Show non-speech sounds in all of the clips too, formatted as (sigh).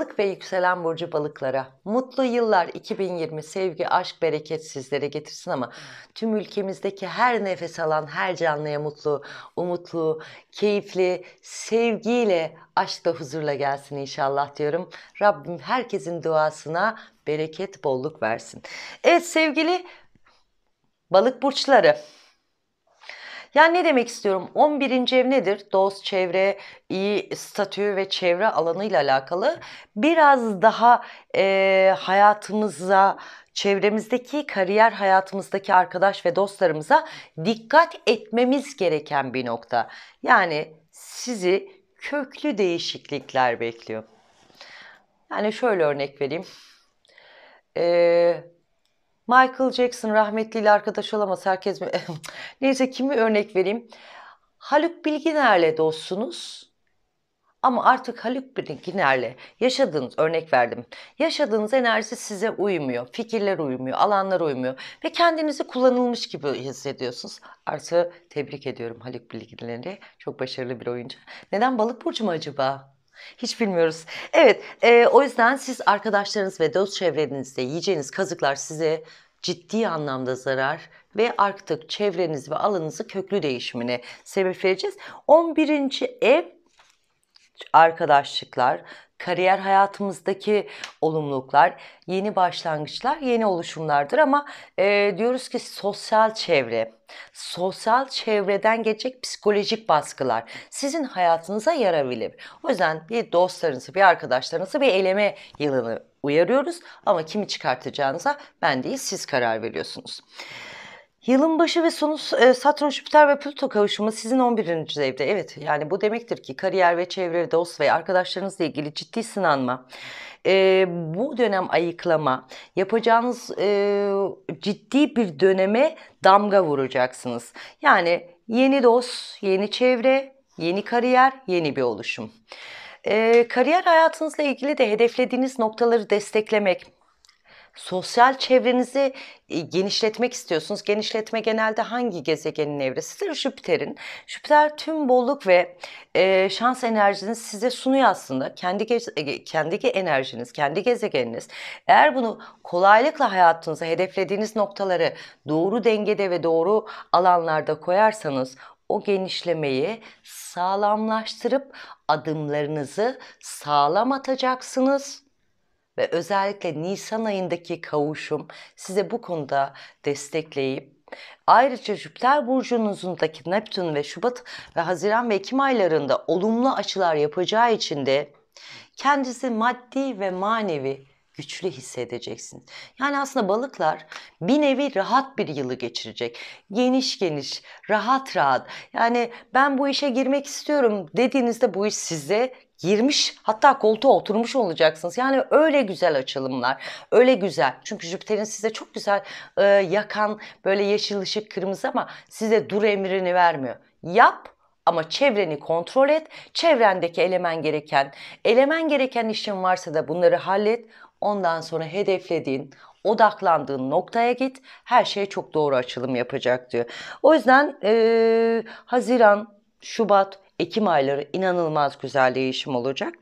Balık ve yükselen burcu balıklara mutlu yıllar 2020 sevgi, aşk, bereket sizlere getirsin ama tüm ülkemizdeki her nefes alan her canlıya mutlu, umutlu, keyifli, sevgiyle, aşkla, huzurla gelsin inşallah diyorum. Rabbim herkesin duasına bereket, bolluk versin. Evet sevgili balık burçları yani ne demek istiyorum? 11. ev nedir? Dost, çevre, iyi statü ve çevre alanıyla alakalı. Biraz daha e, hayatımıza çevremizdeki kariyer hayatımızdaki arkadaş ve dostlarımıza dikkat etmemiz gereken bir nokta. Yani sizi köklü değişiklikler bekliyor. Yani şöyle örnek vereyim. Ee, Michael Jackson rahmetliyle arkadaş olamaz herkes mi? (laughs) Neyse kimi örnek vereyim? Haluk Bilginer'le dostsunuz. Ama artık Haluk Bilginer'le yaşadığınız, örnek verdim, yaşadığınız enerji size uymuyor, fikirler uymuyor, alanlar uymuyor ve kendinizi kullanılmış gibi hissediyorsunuz. Artı tebrik ediyorum Haluk Bilginer'i, çok başarılı bir oyuncu. Neden balık burcu mu acaba? Hiç bilmiyoruz. Evet, e, o yüzden siz arkadaşlarınız ve dost çevrenizde yiyeceğiniz kazıklar size ciddi anlamda zarar ve artık çevreniz ve alanınızı köklü değişimine sebep vereceğiz. 11. ev arkadaşlıklar, kariyer hayatımızdaki olumluluklar, yeni başlangıçlar, yeni oluşumlardır ama e, diyoruz ki sosyal çevre, sosyal çevreden gelecek psikolojik baskılar sizin hayatınıza yarabilir. O yüzden bir dostlarınızı, bir arkadaşlarınızı bir eleme yılını uyarıyoruz ama kimi çıkartacağınıza ben değil siz karar veriyorsunuz. Yılın başı ve sonu e, Satürn, Jüpiter ve Plüto kavuşumu sizin 11. evde. Evet yani bu demektir ki kariyer ve çevre, dost ve arkadaşlarınızla ilgili ciddi sınanma, e, bu dönem ayıklama, yapacağınız e, ciddi bir döneme damga vuracaksınız. Yani yeni dost, yeni çevre, yeni kariyer, yeni bir oluşum. E, kariyer hayatınızla ilgili de hedeflediğiniz noktaları desteklemek, sosyal çevrenizi e, genişletmek istiyorsunuz. Genişletme genelde hangi gezegenin evresidir? Jüpiter'in. Jüpiter tüm bolluk ve e, şans enerjinizi size sunuyor aslında. Kendi e, kendi enerjiniz, kendi gezegeniniz. Eğer bunu kolaylıkla hayatınıza hedeflediğiniz noktaları doğru dengede ve doğru alanlarda koyarsanız o genişlemeyi sağlamlaştırıp adımlarınızı sağlam atacaksınız. Ve özellikle Nisan ayındaki kavuşum size bu konuda destekleyip Ayrıca Jüpiter burcunuzdaki Neptün ve Şubat ve Haziran ve Ekim aylarında olumlu açılar yapacağı için de kendisi maddi ve manevi güçlü hissedeceksiniz. Yani aslında balıklar bir nevi rahat bir yılı geçirecek. Geniş geniş, rahat rahat. Yani ben bu işe girmek istiyorum dediğinizde bu iş size girmiş hatta koltuğa oturmuş olacaksınız. Yani öyle güzel açılımlar. Öyle güzel. Çünkü Jüpiter'in size çok güzel e, yakan böyle yeşil ışık kırmızı ama size dur emrini vermiyor. Yap ama çevreni kontrol et. Çevrendeki elemen gereken, elemen gereken işin varsa da bunları hallet. Ondan sonra hedeflediğin, odaklandığın noktaya git. Her şey çok doğru açılım yapacak diyor. O yüzden e, Haziran, Şubat, Ekim ayları inanılmaz güzel değişim olacak.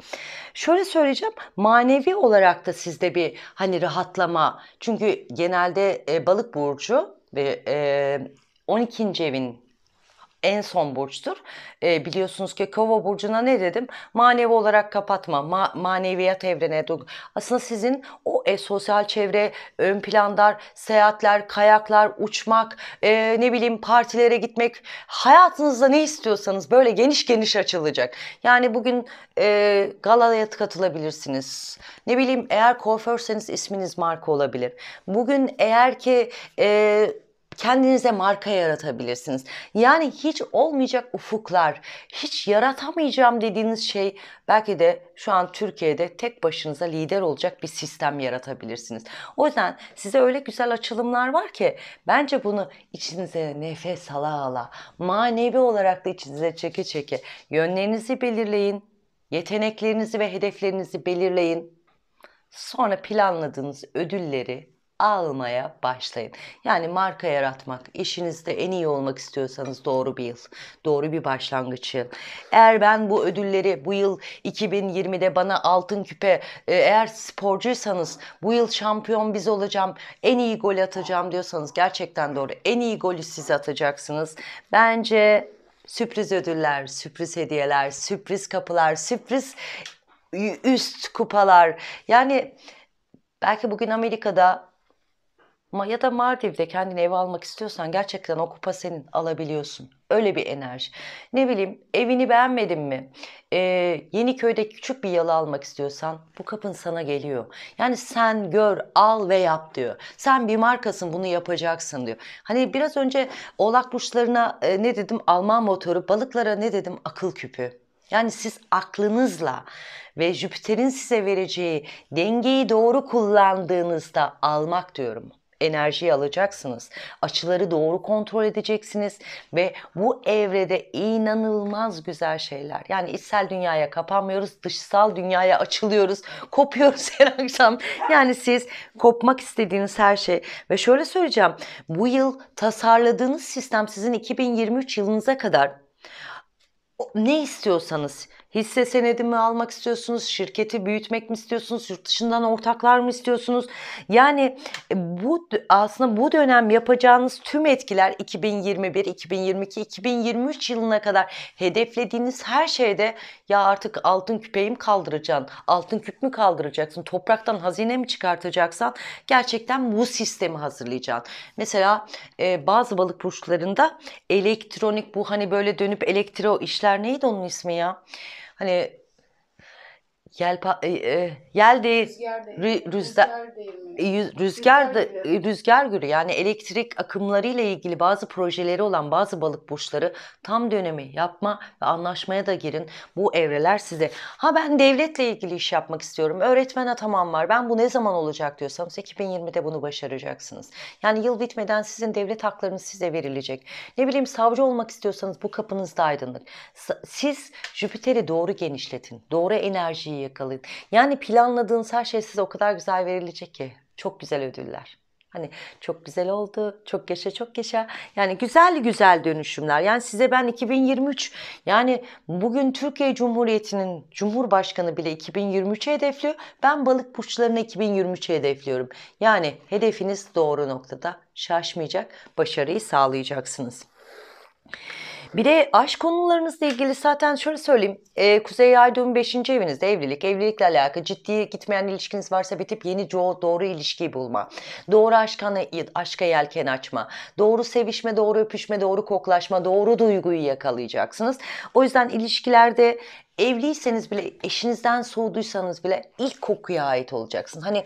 Şöyle söyleyeceğim manevi olarak da sizde bir hani rahatlama. Çünkü genelde e, balık burcu ve e, 12. evin en son burçtur. E, biliyorsunuz ki Kova burcuna ne dedim? Manevi olarak kapatma, ma maneviyat evrene. Aslında sizin o e, sosyal çevre, ön planlar, seyahatler, kayaklar, uçmak, e, ne bileyim partilere gitmek, hayatınızda ne istiyorsanız böyle geniş geniş açılacak. Yani bugün e, galaya katılabilirsiniz. Ne bileyim eğer kuaförseniz isminiz marka olabilir. Bugün eğer ki e, kendinize marka yaratabilirsiniz. Yani hiç olmayacak ufuklar, hiç yaratamayacağım dediğiniz şey belki de şu an Türkiye'de tek başınıza lider olacak bir sistem yaratabilirsiniz. O yüzden size öyle güzel açılımlar var ki bence bunu içinize nefes ala ala, manevi olarak da içinize çeke çeke yönlerinizi belirleyin, yeteneklerinizi ve hedeflerinizi belirleyin. Sonra planladığınız ödülleri almaya başlayın. Yani marka yaratmak, işinizde en iyi olmak istiyorsanız doğru bir yıl, doğru bir başlangıç yıl. Eğer ben bu ödülleri bu yıl 2020'de bana altın küpe, e, eğer sporcuysanız bu yıl şampiyon biz olacağım, en iyi gol atacağım diyorsanız gerçekten doğru. En iyi golü siz atacaksınız. Bence sürpriz ödüller, sürpriz hediyeler, sürpriz kapılar, sürpriz üst kupalar. Yani belki bugün Amerika'da ya da Mardiv'de kendine ev almak istiyorsan gerçekten o kupa senin alabiliyorsun. Öyle bir enerji. Ne bileyim evini beğenmedin mi? Ee, yeni köyde küçük bir yalı almak istiyorsan bu kapın sana geliyor. Yani sen gör, al ve yap diyor. Sen bir markasın bunu yapacaksın diyor. Hani biraz önce oğlak burçlarına e, ne dedim Alman motoru, balıklara ne dedim akıl küpü. Yani siz aklınızla ve Jüpiter'in size vereceği dengeyi doğru kullandığınızda almak diyorum enerjiyi alacaksınız. Açıları doğru kontrol edeceksiniz ve bu evrede inanılmaz güzel şeyler. Yani içsel dünyaya kapanmıyoruz, dışsal dünyaya açılıyoruz, (laughs) kopuyoruz her akşam. Yani siz kopmak istediğiniz her şey ve şöyle söyleyeceğim. Bu yıl tasarladığınız sistem sizin 2023 yılınıza kadar ne istiyorsanız Hisse senedi mi almak istiyorsunuz? Şirketi büyütmek mi istiyorsunuz? Yurt dışından ortaklar mı istiyorsunuz? Yani e, bu aslında bu dönem yapacağınız tüm etkiler 2021, 2022, 2023 yılına kadar hedeflediğiniz her şeyde ya artık altın küpeyi mi kaldıracaksın? Altın küp mü kaldıracaksın? Topraktan hazine mi çıkartacaksan? Gerçekten bu sistemi hazırlayacaksın. Mesela e, bazı balık burçlarında elektronik bu hani böyle dönüp elektro işler neydi onun ismi ya? hani Yel pa- e, e, yel değil. E, rüzgar rüzgar, rüzgar, e, rüzgar gülü. yani elektrik akımları ile ilgili bazı projeleri olan bazı balık burçları tam dönemi yapma ve anlaşmaya da girin. Bu evreler size. Ha ben devletle ilgili iş yapmak istiyorum. Öğretmen atamam var. Ben bu ne zaman olacak diyorsanız 2020'de bunu başaracaksınız. Yani yıl bitmeden sizin devlet haklarınız size verilecek. Ne bileyim savcı olmak istiyorsanız bu kapınız da aydınlık. Siz Jüpiter'i doğru genişletin. Doğru enerjiyi iyi yakalayın. Yani planladığınız her şey size o kadar güzel verilecek ki. Çok güzel ödüller. Hani çok güzel oldu, çok yaşa çok yaşa. Yani güzel güzel dönüşümler. Yani size ben 2023 yani bugün Türkiye Cumhuriyeti'nin Cumhurbaşkanı bile 2023'e hedefliyor. Ben balık burçlarını 2023'e hedefliyorum. Yani hedefiniz doğru noktada şaşmayacak, başarıyı sağlayacaksınız. Bir de aşk konularınızla ilgili zaten şöyle söyleyeyim. E, Kuzey ay düğüm 5. evinizde evlilik. Evlilikle alakalı ciddi gitmeyen ilişkiniz varsa bitip yeni doğru ilişkiyi bulma. Doğru aşka, aşka yelken açma. Doğru sevişme, doğru öpüşme, doğru koklaşma, doğru duyguyu yakalayacaksınız. O yüzden ilişkilerde evliyseniz bile eşinizden soğuduysanız bile ilk kokuya ait olacaksın. Hani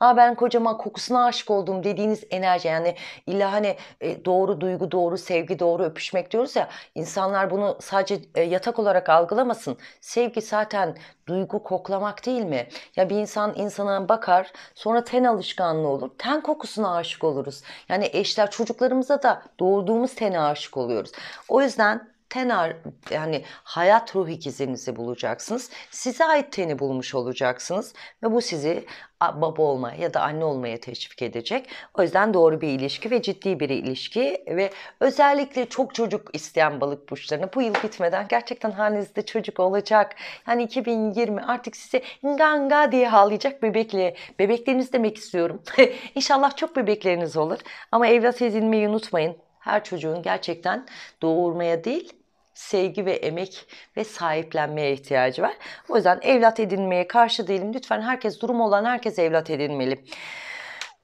Aa ben kocama kokusuna aşık oldum dediğiniz enerji yani illa hani e, doğru duygu doğru sevgi doğru öpüşmek diyoruz ya insanlar bunu sadece e, yatak olarak algılamasın. Sevgi zaten duygu koklamak değil mi? Ya bir insan insana bakar sonra ten alışkanlığı olur. Ten kokusuna aşık oluruz. Yani eşler çocuklarımıza da doğurduğumuz tene aşık oluyoruz. O yüzden tenar yani hayat ruh ikizinizi bulacaksınız. Size ait teni bulmuş olacaksınız ve bu sizi baba olmaya ya da anne olmaya teşvik edecek. O yüzden doğru bir ilişki ve ciddi bir ilişki ve özellikle çok çocuk isteyen balık burçlarını bu yıl bitmeden gerçekten hanenizde çocuk olacak. Yani 2020 artık size ganga diye havlayacak bebekle bebekleriniz demek istiyorum. (laughs) İnşallah çok bebekleriniz olur ama evlat edinmeyi unutmayın her çocuğun gerçekten doğurmaya değil sevgi ve emek ve sahiplenmeye ihtiyacı var. O yüzden evlat edinmeye karşı değilim. Lütfen herkes durum olan herkes evlat edinmeli.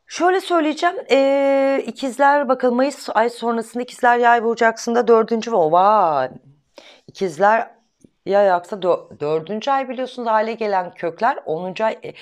Şöyle söyleyeceğim. E, ikizler bakalım Mayıs ay sonrasında ikizler yay burcaksında dördüncü ve ova. İkizler Yayaksa dö- dördüncü ay biliyorsunuz hale gelen kökler 10. ay e,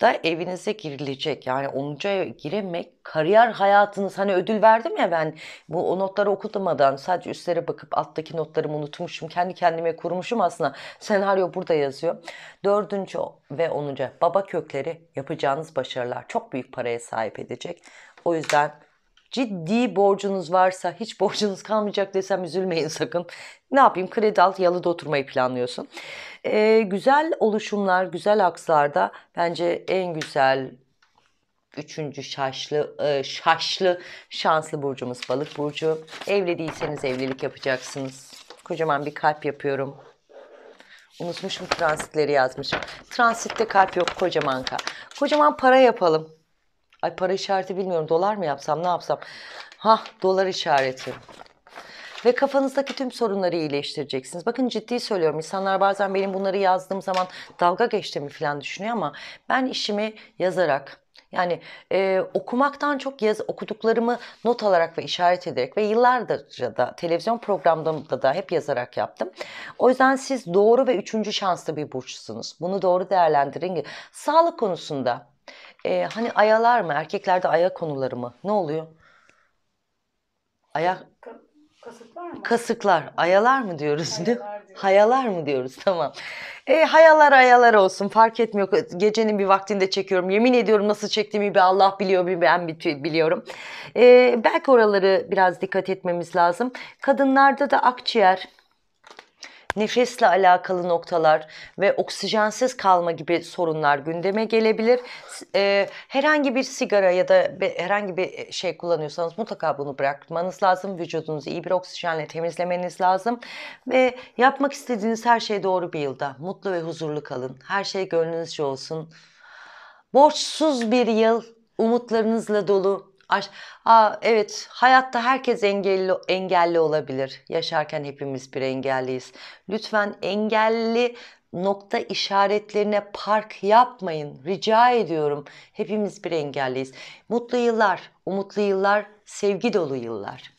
da evinize girilecek. Yani 10. aya giremek kariyer hayatınız hani ödül verdim ya ben bu o notları okumadan sadece üstlere bakıp alttaki notlarımı unutmuşum. Kendi kendime kurmuşum aslında. Senaryo burada yazıyor. Dördüncü ve 10. baba kökleri yapacağınız başarılar çok büyük paraya sahip edecek. O yüzden ciddi borcunuz varsa hiç borcunuz kalmayacak desem üzülmeyin sakın. Ne yapayım kredi al yalıda oturmayı planlıyorsun. Ee, güzel oluşumlar, güzel akslarda bence en güzel Üçüncü şaşlı, e, şaşlı şanslı burcumuz balık burcu. Evli değilseniz evlilik yapacaksınız. Kocaman bir kalp yapıyorum. Unutmuşum transitleri yazmışım. Transitte kalp yok kocaman kalp. Kocaman para yapalım. Ay para işareti bilmiyorum. Dolar mı yapsam ne yapsam? Hah dolar işareti. Ve kafanızdaki tüm sorunları iyileştireceksiniz. Bakın ciddi söylüyorum. İnsanlar bazen benim bunları yazdığım zaman dalga geçtiğimi falan düşünüyor ama ben işimi yazarak, yani e, okumaktan çok yaz, okuduklarımı not alarak ve işaret ederek ve yıllardır da televizyon programlarımda da hep yazarak yaptım. O yüzden siz doğru ve üçüncü şanslı bir burçsunuz. Bunu doğru değerlendirin. Sağlık konusunda e, hani ayalar mı? Erkeklerde aya konuları mı? Ne oluyor? Ayak Kasıklar mı? Kasıklar. Ayalar mı diyoruz? Hayalar, diyoruz. hayalar mı diyoruz? (laughs) Tamam. E, hayalar ayalar olsun. Fark etmiyor. Gecenin bir vaktinde çekiyorum. Yemin ediyorum nasıl çektiğimi bir Allah biliyor bir ben biliyorum. E, belki oraları biraz dikkat etmemiz lazım. Kadınlarda da akciğer, nefesle alakalı noktalar ve oksijensiz kalma gibi sorunlar gündeme gelebilir. E, herhangi bir sigara ya da herhangi bir e, şey kullanıyorsanız mutlaka bunu bırakmanız lazım. Vücudunuzu iyi bir oksijenle temizlemeniz lazım. Ve yapmak istediğiniz her şey doğru bir yılda. Mutlu ve huzurlu kalın. Her şey gönlünüzce olsun. Borçsuz bir yıl, umutlarınızla dolu, Aa, evet hayatta herkes engelli, engelli olabilir. Yaşarken hepimiz bir engelliyiz. Lütfen engelli nokta işaretlerine park yapmayın. Rica ediyorum. Hepimiz bir engelliyiz. Mutlu yıllar, umutlu yıllar, sevgi dolu yıllar.